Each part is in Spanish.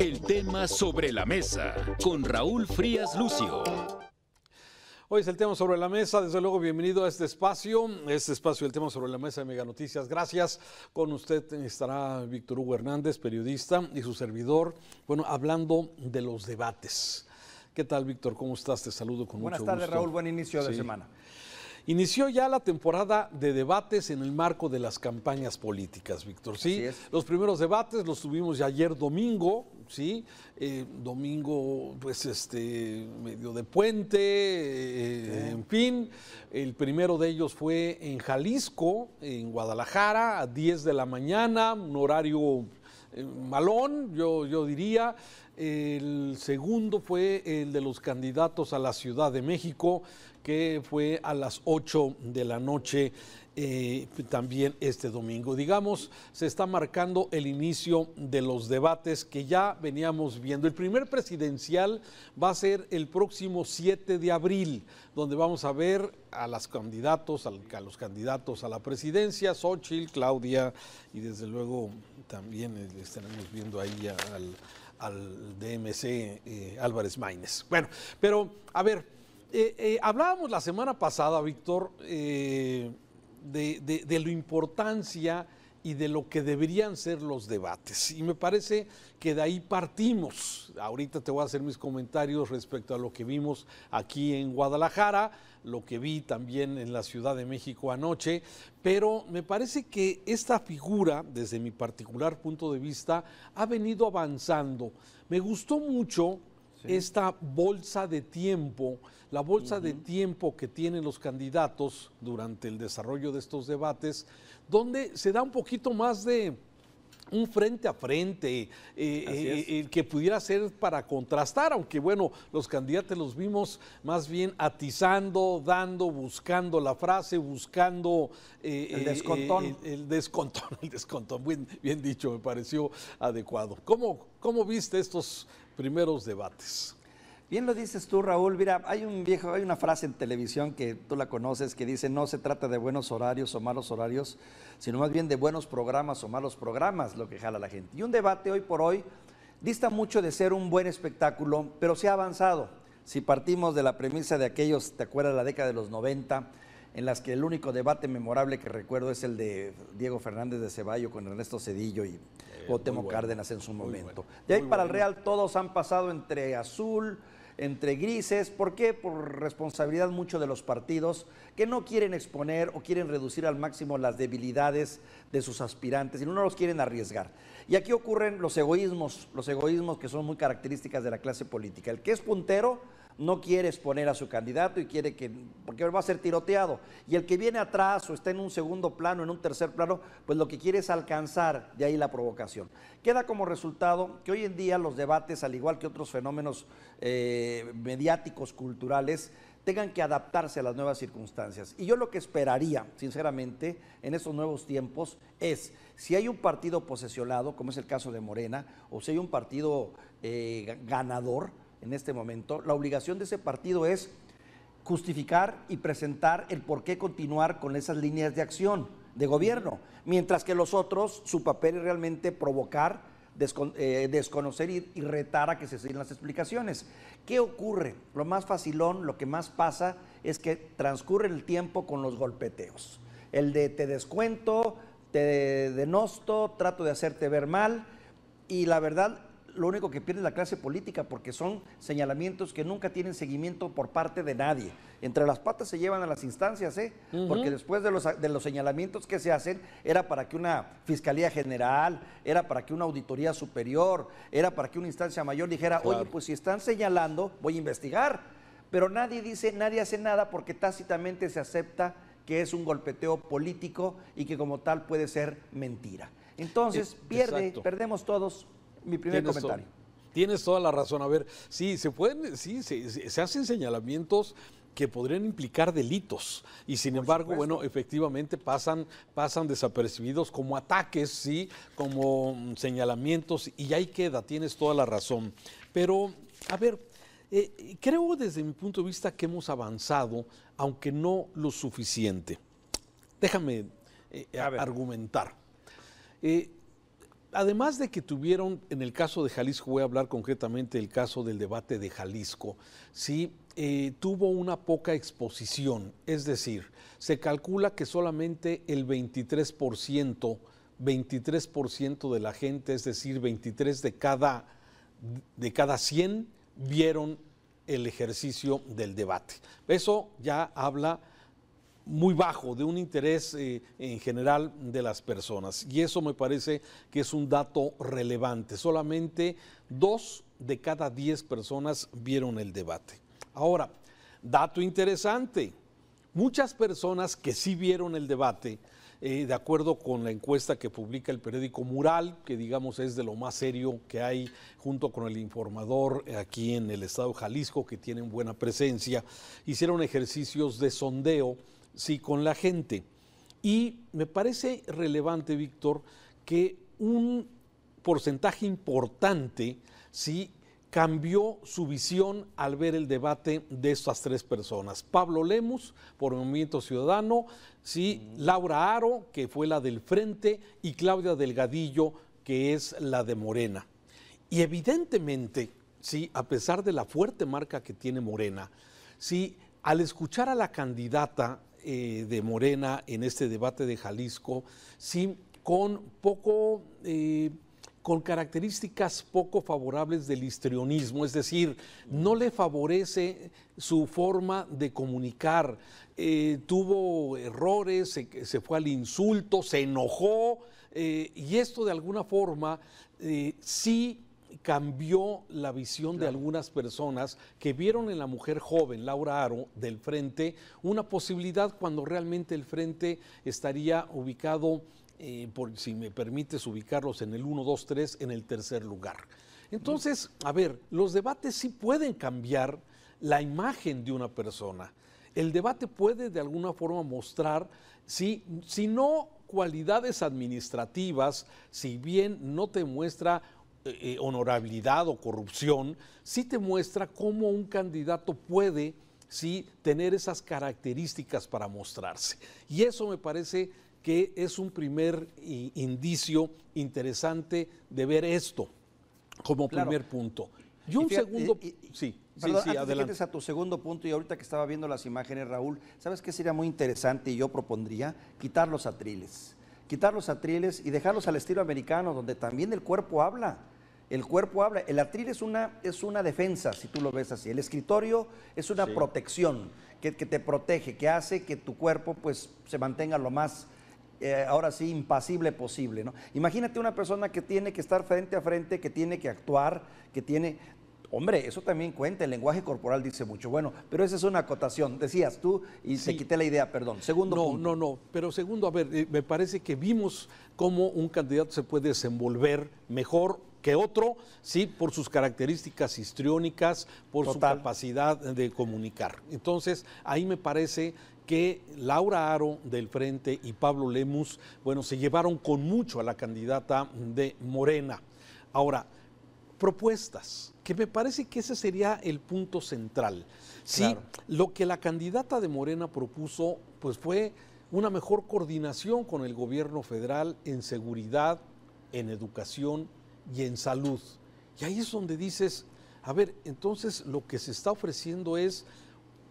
El tema sobre la mesa con Raúl Frías Lucio. Hoy es el tema sobre la mesa, desde luego bienvenido a este espacio, este espacio el tema sobre la mesa de Mega Noticias. Gracias. Con usted estará Víctor Hugo Hernández, periodista, y su servidor, bueno, hablando de los debates. ¿Qué tal, Víctor? ¿Cómo estás? Te saludo con mucho gusto. Buenas tardes, Raúl. Buen inicio de semana. Inició ya la temporada de debates en el marco de las campañas políticas, Víctor. Sí, los primeros debates los tuvimos ya ayer domingo, sí, eh, domingo, pues este medio de puente, eh, en fin. El primero de ellos fue en Jalisco, en Guadalajara, a 10 de la mañana, un horario eh, malón, yo, yo diría. El segundo fue el de los candidatos a la Ciudad de México que fue a las 8 de la noche eh, también este domingo. Digamos, se está marcando el inicio de los debates que ya veníamos viendo. El primer presidencial va a ser el próximo 7 de abril, donde vamos a ver a los candidatos, a los candidatos a la presidencia, Xochitl, Claudia y desde luego también eh, estaremos viendo ahí al, DMC eh, Álvarez Maínez. Bueno, pero a ver, eh, eh, hablábamos la semana pasada, Víctor, eh, de, de la importancia y de lo que deberían ser los debates. Y me parece que de ahí partimos. Ahorita te voy a hacer mis comentarios respecto a lo que vimos aquí en Guadalajara, lo que vi también en la Ciudad de México anoche, pero me parece que esta figura, desde mi particular punto de vista, ha venido avanzando. Me gustó mucho esta bolsa de tiempo, la bolsa de tiempo que tienen los candidatos durante el desarrollo de estos debates, donde se da un poquito más de un frente a frente el eh, eh, eh, que pudiera ser para contrastar, aunque bueno, los candidatos los vimos más bien atizando, dando, buscando la frase, buscando el descontón. El, el, descontón, el descontón, bien, dicho, me pareció adecuado. ¿Cómo viste estos primeros debates? Bien lo dices tú, Raúl. Mira, hay un viejo, hay una frase en televisión que tú la conoces que dice no se trata de buenos horarios o malos horarios, sino más bien de buenos programas o malos programas, lo que jala la gente. Y un debate hoy por hoy dista mucho de ser un buen espectáculo, pero se ha avanzado. Si partimos de la premisa de aquellos, ¿te acuerdas la década de los 90? en las que el único debate memorable que recuerdo es el de Diego Fernández de Ceballo con Ernesto Cedillo y Otemo eh, Cárdenas en su momento. de ahí para el Real todos han pasado entre azul, entre grises. ¿Por qué? Por responsabilidad mucho de los partidos que no quieren exponer o quieren reducir al máximo las debilidades de sus aspirantes y no los quieren arriesgar. Y aquí ocurren los egoísmos, los egoísmos que son muy características de la clase política. El que es puntero no quiere exponer a su candidato y quiere que, porque va a ser tiroteado. Y el que viene atrás o está en un segundo plano, en un tercer plano, pues lo que quiere es alcanzar de ahí la provocación. Queda como resultado que hoy en día los debates, al igual que otros fenómenos eh, mediáticos, culturales, tengan que adaptarse a las nuevas circunstancias. Y yo lo que esperaría, sinceramente, en estos nuevos tiempos es, si hay un partido posesionado, como es el caso de Morena, o si hay un partido eh, ganador, en este momento, la obligación de ese partido es justificar y presentar el por qué continuar con esas líneas de acción de gobierno, mientras que los otros, su papel es realmente provocar, eh, desconocer y, retar a que se sigan las explicaciones. ¿Qué ocurre? Lo más facilón, lo que más pasa es que transcurre el tiempo con los golpeteos. El de te descuento, te denosto, trato de hacerte ver mal y la verdad lo único que pierde es la clase política porque son señalamientos que nunca tienen seguimiento por parte de nadie. Entre las patas se llevan a las instancias, ¿eh? Porque después de los, señalamientos que se hacen, era para que una Fiscalía General, era para que una Auditoría Superior, era para que una instancia mayor dijera, oye, pues si están señalando, voy a investigar. Pero nadie dice, nadie hace nada porque tácitamente se acepta que es un golpeteo político y que como tal puede ser mentira. Entonces, eh, pierde, perdemos todos mi primer comentario. Tienes toda la razón. A ver, sí, se pueden, sí, se, hacen señalamientos que podrían implicar delitos y sin embargo, bueno, efectivamente pasan, pasan desapercibidos como ataques, sí, como mm, señalamientos y ahí queda, tienes toda la razón. Pero, a ver, eh, creo desde mi punto de vista que hemos avanzado, aunque no lo suficiente. Déjame eh, argumentar. Eh, además de que tuvieron, en el caso de Jalisco, voy a hablar concretamente del caso del debate de Jalisco, ¿sí? Eh, tuvo una poca exposición, es decir, se calcula que solamente el 23%, 23% de la gente, es decir, 23 de cada, de cada 100 vieron el ejercicio del debate. Eso ya habla muy bajo, de un interés eh, en general de las personas. Y eso me parece que es un dato relevante. Solamente dos de cada diez personas vieron el debate. Ahora, dato interesante, muchas personas que sí vieron el debate, eh, de acuerdo con la encuesta que publica el periódico Mural, que digamos es de lo más serio que hay junto con el informador eh, aquí en el estado Jalisco, que tienen buena presencia, hicieron ejercicios de sondeo sí, con la gente. Y me parece relevante, Víctor, que un porcentaje importante cambió su visión al ver el debate de estas tres personas. Pablo Lemus, por Movimiento Ciudadano, mm. Laura Aro, que fue la del Frente, y Claudia Delgadillo, que es la de Morena. Y evidentemente, a pesar de la fuerte marca que tiene Morena, al escuchar a la candidata eh, de Morena en este debate de Jalisco, sí, con poco, eh, con características poco favorables del histrionismo, es decir, no le favorece su forma de comunicar. Eh, tuvo errores, se, fue al insulto, se enojó, y esto de alguna forma sí cambió la visión de algunas personas que vieron en la mujer joven, Laura Aro, del Frente, una posibilidad cuando realmente el Frente estaría ubicado, eh, por, si me permites ubicarlos en el 1, 2, 3, en el tercer lugar. Entonces, mm. a ver, los debates sí pueden cambiar la imagen de una persona. El debate puede de alguna forma mostrar si, si no cualidades administrativas, si bien no te muestra eh, eh, honorabilidad o corrupción, sí te muestra cómo un candidato puede sí, tener esas características para mostrarse. Y eso me parece que es un primer indicio interesante de ver esto como primer punto. Y un segundo. sí, a tu segundo punto, y ahorita que estaba viendo las imágenes, Raúl, ¿sabes qué sería muy interesante y yo propondría? Quitar los atriles quitar los atriles y dejarlos al estilo americano, donde también el cuerpo habla. El cuerpo habla. El atril es una, es una defensa, si tú lo ves así. El escritorio es una protección que, te protege, que hace que tu cuerpo pues, se mantenga lo más, eh, ahora sí, impasible posible. ¿no? Imagínate una persona que tiene que estar frente a frente, que tiene que actuar, que tiene... Hombre, eso también cuenta, el lenguaje corporal dice mucho. Bueno, pero esa es una acotación, decías tú, y se quité la idea, perdón. Segundo no, punto. No, no, pero segundo, a ver, eh, me parece que vimos cómo un candidato se puede desenvolver mejor que otro, sí, por sus características histriónicas, por su capacidad de comunicar. Entonces, ahí me parece que Laura Aro del Frente y Pablo Lemus, bueno, se llevaron con mucho a la candidata de Morena. Ahora, propuestas que me parece que ese sería el punto central. Sí, lo que la candidata de Morena propuso, pues fue una mejor coordinación con el gobierno federal en seguridad, en educación y en salud. Y ahí es donde dices, a ver, entonces lo que se está ofreciendo es,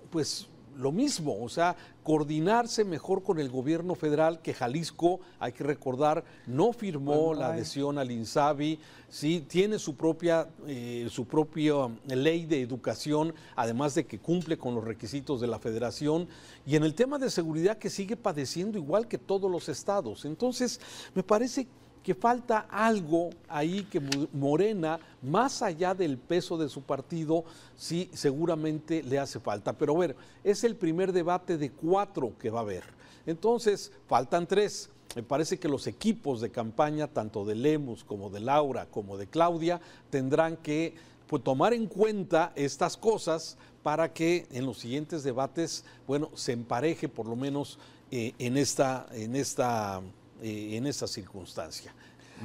pues, lo mismo, o sea, coordinarse mejor con el gobierno federal que Jalisco, hay que recordar, no firmó la adhesión al INSABI, sí, tiene su propia, eh, su propia mm, ley de educación, además de que cumple con los requisitos de la federación, y en el tema de seguridad que sigue padeciendo igual que todos los estados. Entonces, me parece que falta algo ahí que Morena, más allá del peso de su partido, sí seguramente le hace falta. Pero a ver, es el primer debate de cuatro que va a haber. Entonces, faltan tres. Me parece que los equipos de campaña, tanto de Lemus como de Laura, como de Claudia, tendrán que pues, tomar en cuenta estas cosas para que en los siguientes debates, bueno, se empareje por lo menos eh, en esta, en esta eh, en esa circunstancia.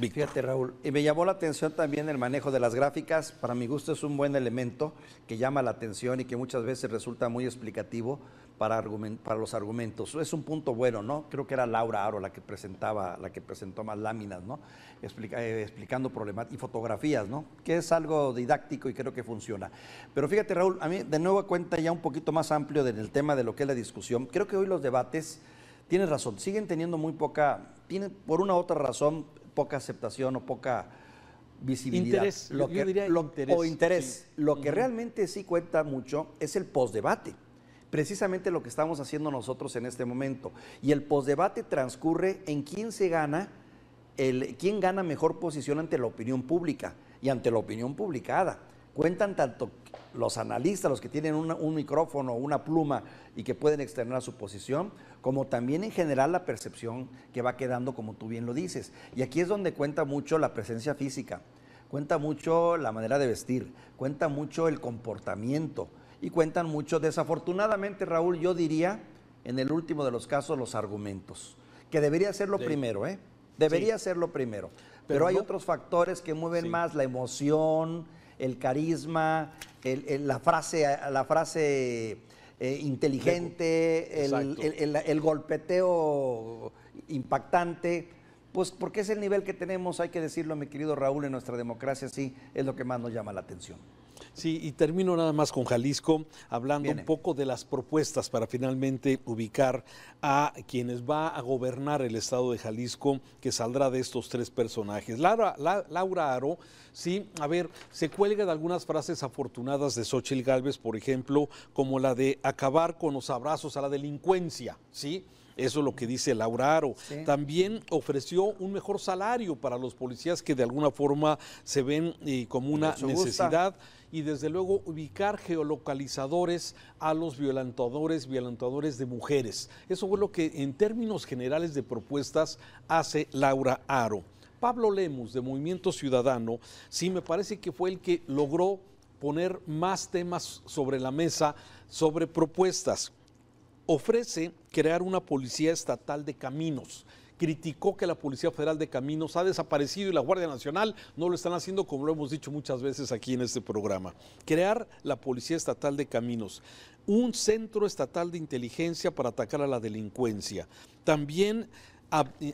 Fíjate, Raúl, y me llamó la atención también el manejo de las gráficas. Para mi gusto es un buen elemento que llama la atención y que muchas veces resulta muy explicativo para, para los argumentos. Es un punto bueno, ¿no? Creo que era Laura Aro la que presentaba, la que presentó más láminas, ¿no? Eh, explicando problemas y fotografías, ¿no? Que es algo didáctico y creo que funciona. Pero fíjate, Raúl, a mí de nuevo cuenta ya un poquito más amplio del tema de lo que es la discusión. Creo que hoy los debates tienes razón, siguen teniendo muy poca, tienen por una u otra razón poca aceptación o poca visibilidad. lo que, diría O interés. Lo que realmente sí cuenta mucho es el posdebate. Precisamente lo que estamos haciendo nosotros en este momento. Y el posdebate transcurre en quién se gana, el, quién gana mejor posición ante la opinión pública y ante la opinión publicada. Cuentan tanto los analistas, los que tienen un micrófono, o una pluma y que pueden externar su posición, como también en general la percepción que va quedando, como tú bien lo dices. Y aquí es donde cuenta mucho la presencia física, cuenta mucho la manera de vestir, cuenta mucho el comportamiento y cuentan mucho, desafortunadamente Raúl, yo diría, en el último de los casos, los argumentos, que debería ser lo primero, ¿eh? Debería ser lo primero. Pero, hay otros factores que mueven más, la emoción, el carisma, la frase, la frase eh, inteligente, el, el, golpeteo impactante. Pues porque es el nivel que tenemos, hay que decirlo, mi querido Raúl, en nuestra democracia sí es lo que más nos llama la atención. Sí, y termino nada más con Jalisco, hablando un poco de las propuestas para finalmente ubicar a quienes va a gobernar el estado de Jalisco, que saldrá de estos tres personajes. Laura, Laura Aro, sí, a ver, se cuelga de algunas frases afortunadas de Xochitl Gálvez, por ejemplo, como la de acabar con los abrazos a la delincuencia, ¿sí? Eso es lo que dice Laura Aro. También ofreció un mejor salario para los policías que de alguna forma se ven eh, como una necesidad. Y desde luego ubicar geolocalizadores a los violentadores, violentadores de mujeres. Eso fue lo que en términos generales de propuestas hace Laura Aro. Pablo Lemus de Movimiento Ciudadano, sí me parece que fue el que logró poner más temas sobre la mesa, sobre propuestas ofrece crear una policía estatal de caminos. Criticó que la Policía Federal de Caminos ha desaparecido y la Guardia Nacional no lo están haciendo como lo hemos dicho muchas veces aquí en este programa. Crear la Policía Estatal de Caminos, un centro estatal de inteligencia para atacar a la delincuencia. También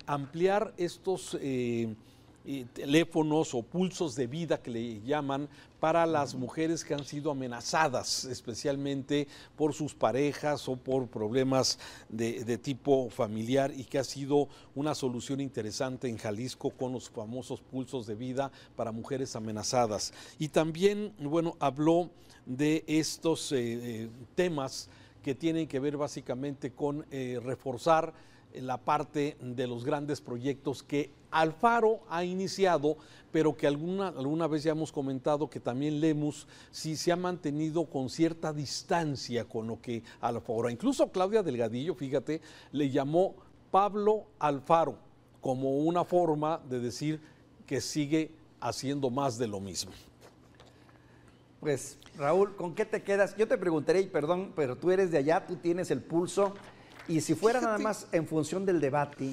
ampliar estos... Eh, teléfonos o pulsos de vida que le llaman para las mujeres que han sido amenazadas, especialmente por sus parejas o por problemas de, tipo familiar y que ha sido una solución interesante en Jalisco con los famosos pulsos de vida para mujeres amenazadas. Y también, bueno, habló de estos eh, eh, temas que tienen que ver básicamente con eh, reforzar la parte de los grandes proyectos que Alfaro ha iniciado, pero que alguna, alguna vez ya hemos comentado que también Lemus si se ha mantenido con cierta distancia con lo que Alfaro. Incluso Claudia Delgadillo, fíjate, le llamó Pablo Alfaro como una forma de decir que sigue haciendo más de lo mismo. Pues Raúl, ¿con qué te quedas? Yo te preguntaré, y perdón, pero tú eres de allá, tú tienes el pulso y si fuera nada más en función del debate,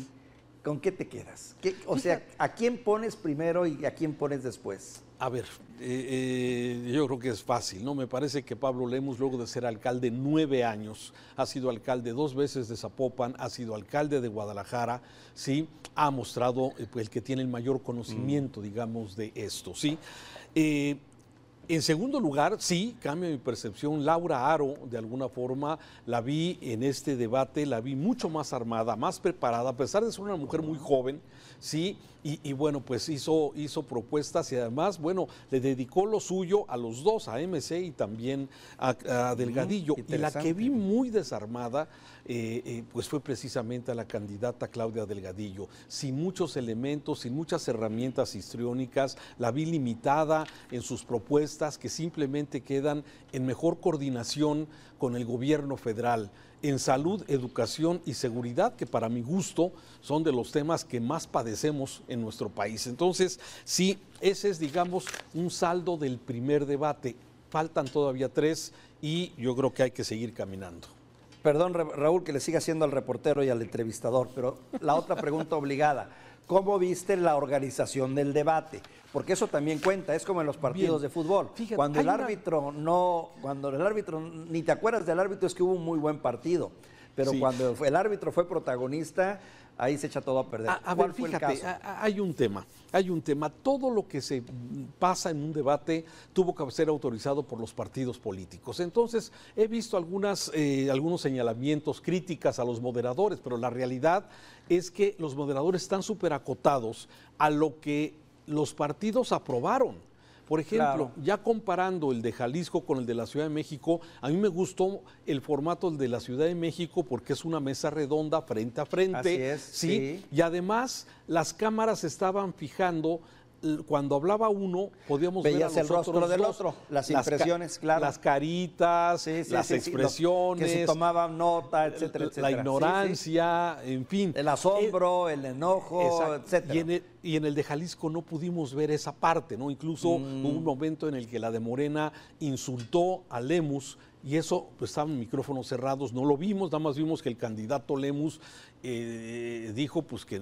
¿con qué te quedas? o sea, ¿a quién pones primero y a quién pones después? A ver, eh, eh, yo creo que es fácil, ¿no? Me parece que Pablo Lemos, luego de ser alcalde nueve años, ha sido alcalde dos veces de Zapopan, ha sido alcalde de Guadalajara, ¿sí? Ha mostrado eh, pues, el que tiene el mayor conocimiento, mm. digamos, de esto, ¿sí? En segundo lugar, sí, cambio mi percepción. Laura Aro, de alguna forma, la vi en este debate, la vi mucho más armada, más preparada, a pesar de ser una mujer muy joven, sí, y, bueno, pues hizo, hizo propuestas y además, bueno, le dedicó lo suyo a los dos, a MC y también a, Delgadillo. y la que vi muy desarmada, eh, eh, pues fue precisamente a la candidata Claudia Delgadillo, sin muchos elementos, sin muchas herramientas histriónicas, la vi limitada en sus propuestas que simplemente quedan en mejor coordinación con el gobierno federal en salud, educación y seguridad, que para mi gusto son de los temas que más padecemos en nuestro país. Entonces, sí, ese es, digamos, un saldo del primer debate. Faltan todavía tres y yo creo que hay que seguir caminando. Perdón, Raúl, que le siga haciendo al reportero y al entrevistador, pero la otra pregunta obligada. ¿Cómo viste la organización del debate? Porque eso también cuenta, es como en los partidos de fútbol. cuando el árbitro no, cuando el árbitro, ni te acuerdas del árbitro, es que hubo un muy buen partido. Pero cuando el árbitro fue protagonista, ahí se echa todo a perder. A, ver, fíjate, hay un tema, hay un tema. Todo lo que se pasa en un debate tuvo que ser autorizado por los partidos políticos. Entonces, he visto algunas, eh, algunos señalamientos, críticas a los moderadores, pero la realidad es que los moderadores están súper acotados a lo que los partidos aprobaron. Por ejemplo, ya comparando el de Jalisco con el de la Ciudad de México, a mí me gustó el formato del de la Ciudad de México porque es una mesa redonda frente a frente. Así es, sí. Y además las cámaras estaban fijando cuando hablaba uno, podíamos ver el rostro del otro, las, impresiones, claro. Las caritas, las expresiones. que se tomaban nota, etcétera, etcétera. La ignorancia, en fin. El asombro, eh, el enojo, etcétera. Y en, el, de Jalisco no pudimos ver esa parte, ¿no? Incluso mm. hubo un momento en el que la de Morena insultó a Lemus y eso pues, estaban micrófonos cerrados, no lo vimos, nada más vimos que el candidato Lemus eh, dijo pues, pues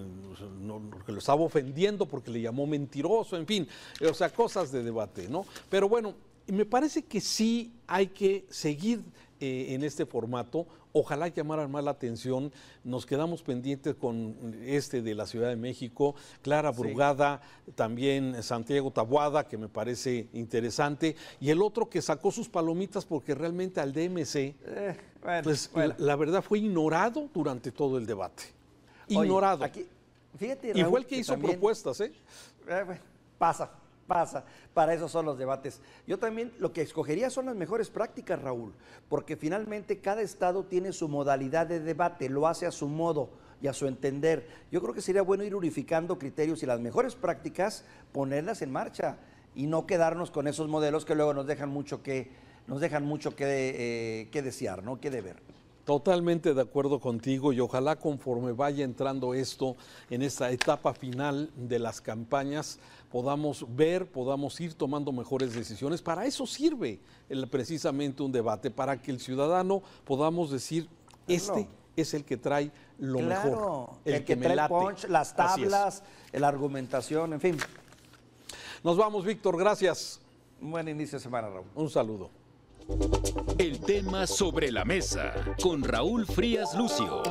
que, lo estaba ofendiendo porque le llamó mentiroso, en fin, o sea, cosas de debate, ¿no? Pero bueno, me parece que sí hay que seguir eh, en este formato Ojalá llamaran más la atención. Nos quedamos pendientes con este de la Ciudad de México, Clara Brugada, también Santiago Tabuada, que me parece interesante, y el otro que sacó sus palomitas porque realmente al DMC, eh, pues La, verdad fue ignorado durante todo el debate. Ignorado. aquí, y fue el que, hizo propuestas, ¿eh? eh pasa pasa. Para eso son los debates. Yo también lo que escogería son las mejores prácticas, Raúl, porque finalmente cada estado tiene su modalidad de debate, lo hace a su modo y a su entender. Yo creo que sería bueno ir unificando criterios y las mejores prácticas ponerlas en marcha y no quedarnos con esos modelos que luego nos dejan mucho que, nos dejan mucho que, eh, que desear, ¿no? que deber. Totalmente de acuerdo contigo y ojalá conforme vaya entrando esto en esta etapa final de las campañas podamos ver, podamos ir tomando mejores decisiones. Para eso sirve el, precisamente un debate, para que el ciudadano podamos decir, este es el que trae lo mejor. El, que, trae Punch, las tablas, la argumentación, en fin. Nos vamos, Víctor, gracias. buen inicio de semana, Raúl. Un saludo. El tema sobre la mesa con Raúl Frías Lucio.